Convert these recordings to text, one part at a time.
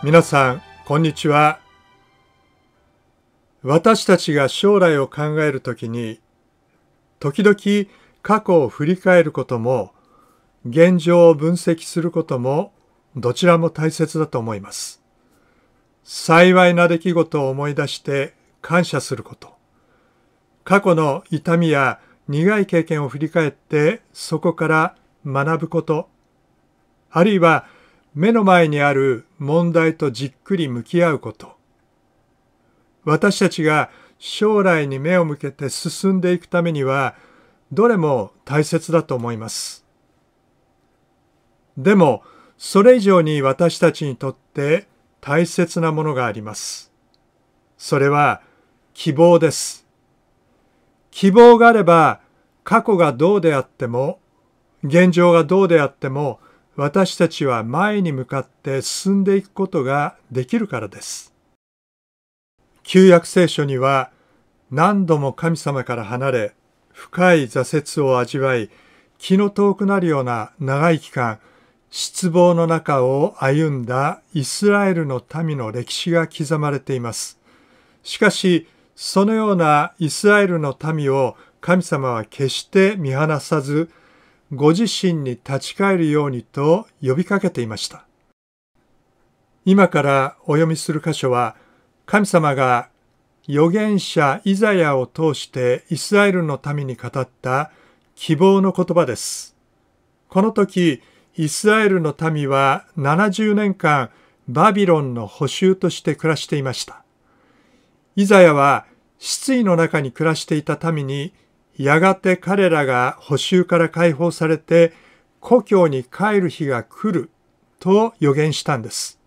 皆さんこんにちは私たちが将来を考えるときに時々過去を振り返ることも現状を分析することもどちらも大切だと思います幸いな出来事を思い出して感謝すること過去の痛みや苦い経験を振り返ってそこから学ぶことあるいは目の前にある問題とじっくり向き合うこと。私たちが将来に目を向けて進んでいくためには、どれも大切だと思います。でも、それ以上に私たちにとって大切なものがあります。それは希望です。希望があれば、過去がどうであっても、現状がどうであっても、私たちは前に向かって進んでいくことができるからです。旧約聖書には何度も神様から離れ深い挫折を味わい気の遠くなるような長い期間失望の中を歩んだイスラエルの民の歴史が刻まれています。しかしそのようなイスラエルの民を神様は決して見放さずご自身に立ち返るようにと呼びかけていました。今からお読みする箇所は、神様が預言者イザヤを通してイスラエルの民に語った希望の言葉です。この時、イスラエルの民は70年間バビロンの捕囚として暮らしていました。イザヤは失意の中に暮らしていた民にやがて彼らが補修から解放されて故郷に帰る日が来ると予言したんです。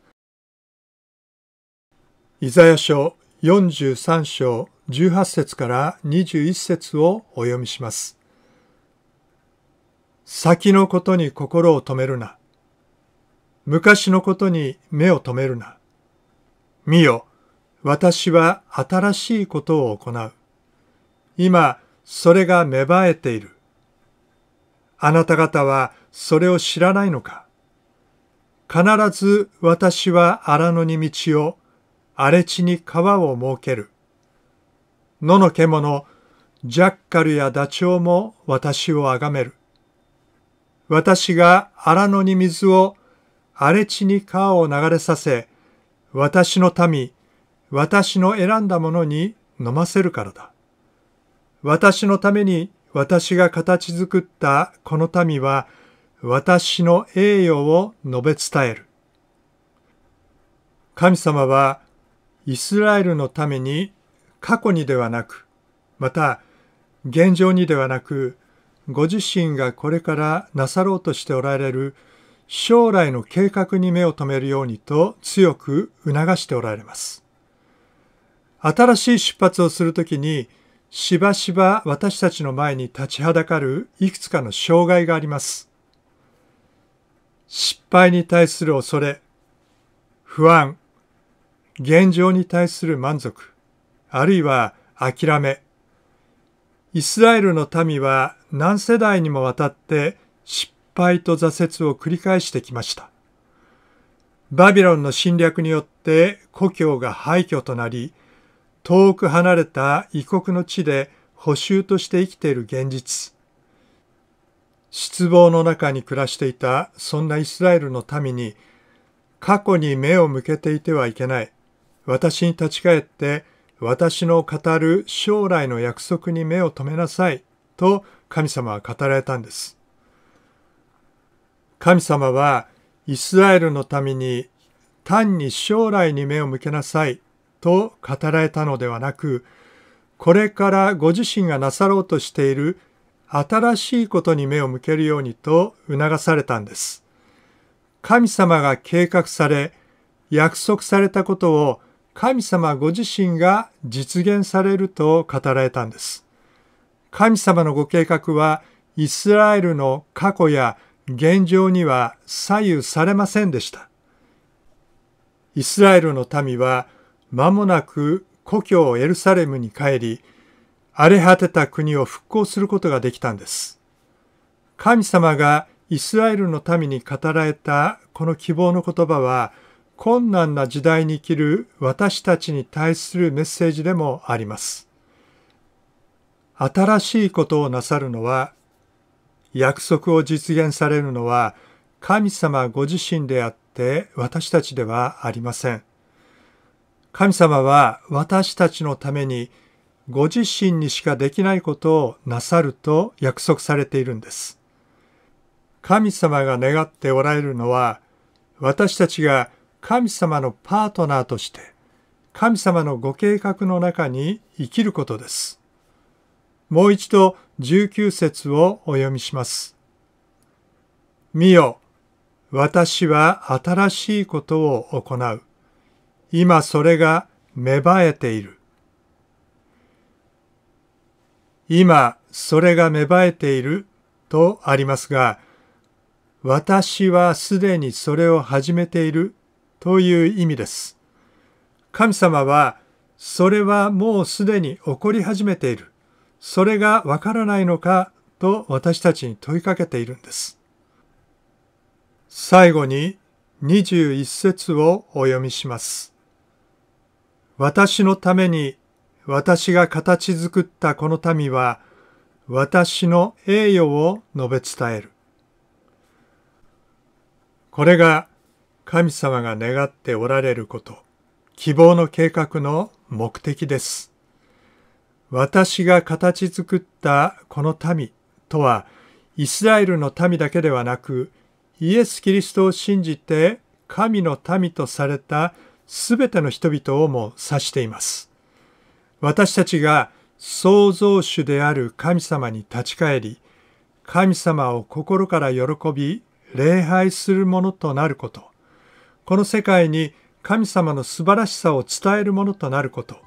イザヤ書43章18節から21節をお読みします。先のことに心を止めるな。昔のことに目を留めるな。見よ、私は新しいことを行う。今、それが芽生えている。あなた方はそれを知らないのか必ず私は荒野に道を、荒れ地に川を設ける。野の獣、ジャッカルやダチョウも私をあがめる。私が荒野に水を、荒れ地に川を流れさせ、私の民、私の選んだ者に飲ませるからだ。私のために私が形作ったこの民は、私の栄誉を述べ伝える。神様は、イスラエルのために過去にではなく、また現状にではなく、ご自身がこれからなさろうとしておられる将来の計画に目を留めるようにと強く促しておられます。新しい出発をするときに、しばしば私たちの前に立ちはだかるいくつかの障害があります。失敗に対する恐れ、不安、現状に対する満足、あるいは諦め。イスラエルの民は何世代にもわたって失敗と挫折を繰り返してきました。バビロンの侵略によって故郷が廃墟となり、遠く離れた異国の地で補修として生きている現実。失望の中に暮らしていたそんなイスラエルの民に過去に目を向けていてはいけない。私に立ち返って私の語る将来の約束に目を留めなさいと神様は語られたんです。神様はイスラエルの民に単に将来に目を向けなさいと語られたのではなく、これからご自身がなさろうとしている新しいことに目を向けるようにと促されたんです。神様が計画され、約束されたことを神様ご自身が実現されると語られたんです。神様のご計画はイスラエルの過去や現状には左右されませんでした。イスラエルの民は間もなく故郷エルサレムに帰り、荒れ果てた国を復興することができたんです。神様がイスラエルの民に語られたこの希望の言葉は、困難な時代に生きる私たちに対するメッセージでもあります。新しいことをなさるのは、約束を実現されるのは、神様ご自身であって私たちではありません。神様は私たちのためにご自身にしかできないことをなさると約束されているんです。神様が願っておられるのは私たちが神様のパートナーとして神様のご計画の中に生きることです。もう一度19節をお読みします。見よ、私は新しいことを行う。今それが芽生えている。今それが芽生えているとありますが、私はすでにそれを始めているという意味です。神様は、それはもうすでに起こり始めている。それがわからないのかと私たちに問いかけているんです。最後に21節をお読みします。私のために私が形作ったこの民は私の栄誉を述べ伝える。これが神様が願っておられること、希望の計画の目的です。私が形作ったこの民とは、イスラエルの民だけではなく、イエス・キリストを信じて神の民とされたすべての人々をも指しています。私たちが創造主である神様に立ち返り、神様を心から喜び、礼拝するものとなること、この世界に神様の素晴らしさを伝えるものとなること、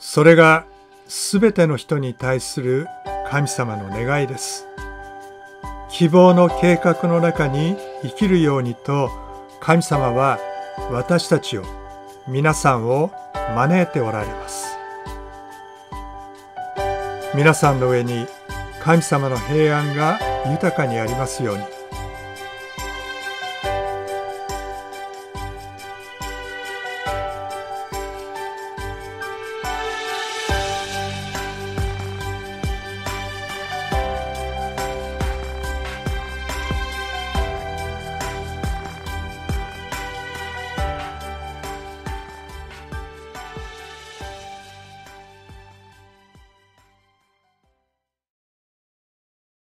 それが全ての人に対する神様の願いです。希望の計画の中に生きるようにと神様は私たちを皆さんを招いておられます皆さんの上に神様の平安が豊かにありますように